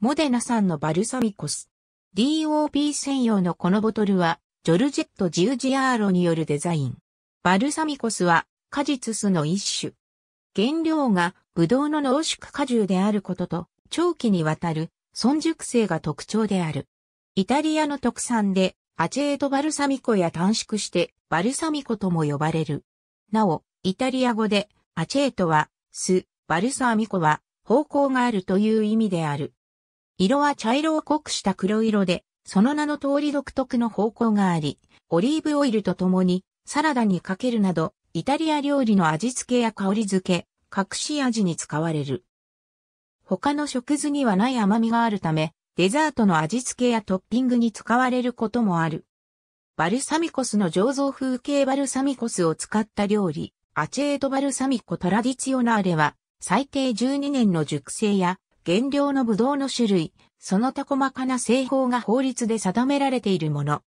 モデナ産のバルサミコス。DOP 専用のこのボトルは、ジョルジェット・ジウジアーロによるデザイン。バルサミコスは、果実酢の一種。原料が、ブドウの濃縮果汁であることと、長期にわたる、損熟性が特徴である。イタリアの特産で、アチェートバルサミコや短縮して、バルサミコとも呼ばれる。なお、イタリア語で、アチェートは、酢、バルサミコは、方向があるという意味である。色は茶色を濃くした黒色で、その名の通り独特の方向があり、オリーブオイルとともにサラダにかけるなど、イタリア料理の味付けや香り付け、隠し味に使われる。他の食図にはない甘みがあるため、デザートの味付けやトッピングに使われることもある。バルサミコスの醸造風景バルサミコスを使った料理、アチェートバルサミコトラディツィオナーレは、最低12年の熟成や原料のブドウの種類、その他細かな製法が法律で定められているもの。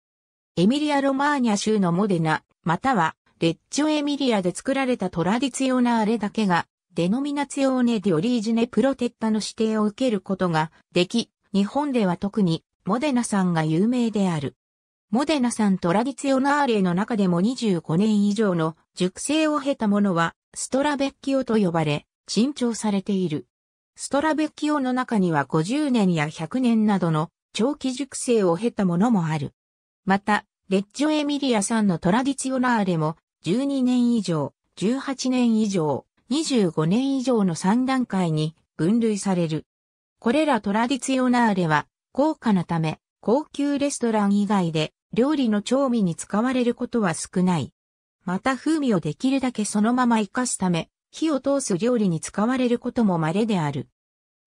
エミリア・ロマーニャ州のモデナ、または、レッジョ・エミリアで作られたトラディツィオナーレだけが、デノミナツィオーネ・ディオリージネ・プロテッタの指定を受けることができ、日本では特に、モデナさんが有名である。モデナさんトラディツィオナーレの中でも25年以上の熟成を経たものは、ストラベッキオと呼ばれ、珍重されている。ストラベッキオの中には50年や100年などの長期熟成を経たものもある。また、レッジョエミリア産のトラディツィオナーレも12年以上、18年以上、25年以上の3段階に分類される。これらトラディツィオナーレは高価なため高級レストラン以外で料理の調味に使われることは少ない。また風味をできるだけそのまま活かすため火を通す料理に使われることも稀である。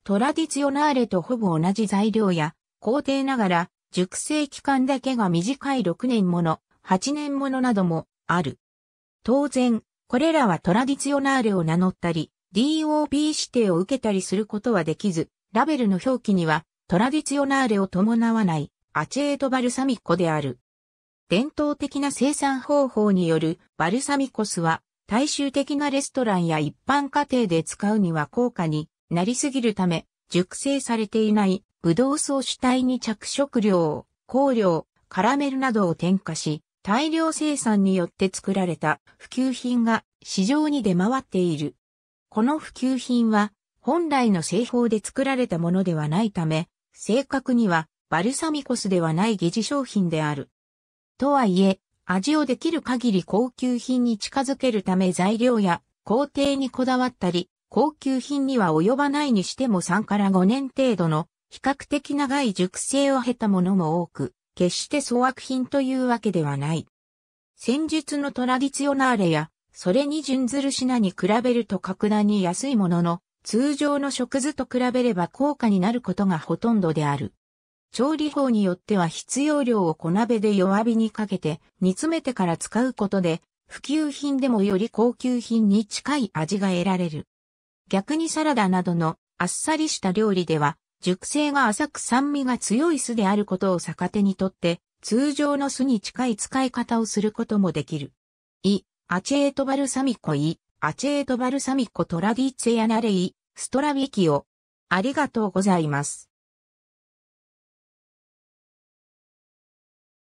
トラディツヨオナーレとほぼ同じ材料や、工程ながら、熟成期間だけが短い6年もの、8年ものなどもある。当然、これらはトラディツヨオナーレを名乗ったり、DOB 指定を受けたりすることはできず、ラベルの表記にはトラディツヨオナーレを伴わないアチェートバルサミコである。伝統的な生産方法によるバルサミコスは大衆的なレストランや一般家庭で使うには高価になりすぎるため、熟成されていないブドウ草主体に着色料、香料、カラメルなどを添加し、大量生産によって作られた普及品が市場に出回っている。この普及品は本来の製法で作られたものではないため、正確にはバルサミコスではない疑似商品である。とはいえ、味をできる限り高級品に近づけるため材料や工程にこだわったり、高級品には及ばないにしても3から5年程度の比較的長い熟成を経たものも多く、決して粗悪品というわけではない。戦術のトラディツヨナーレや、それに準ずる品に比べると格段に安いものの、通常の食図と比べれば高価になることがほとんどである。調理法によっては必要量を小鍋で弱火にかけて煮詰めてから使うことで、普及品でもより高級品に近い味が得られる。逆にサラダなどのあっさりした料理では、熟成が浅く酸味が強い酢であることを逆手にとって、通常の酢に近い使い方をすることもできる。イ、アチェートバルサミコイ、アチェートバルサミコトラディツェアナレイ、ストラビキオ。ありがとうございます。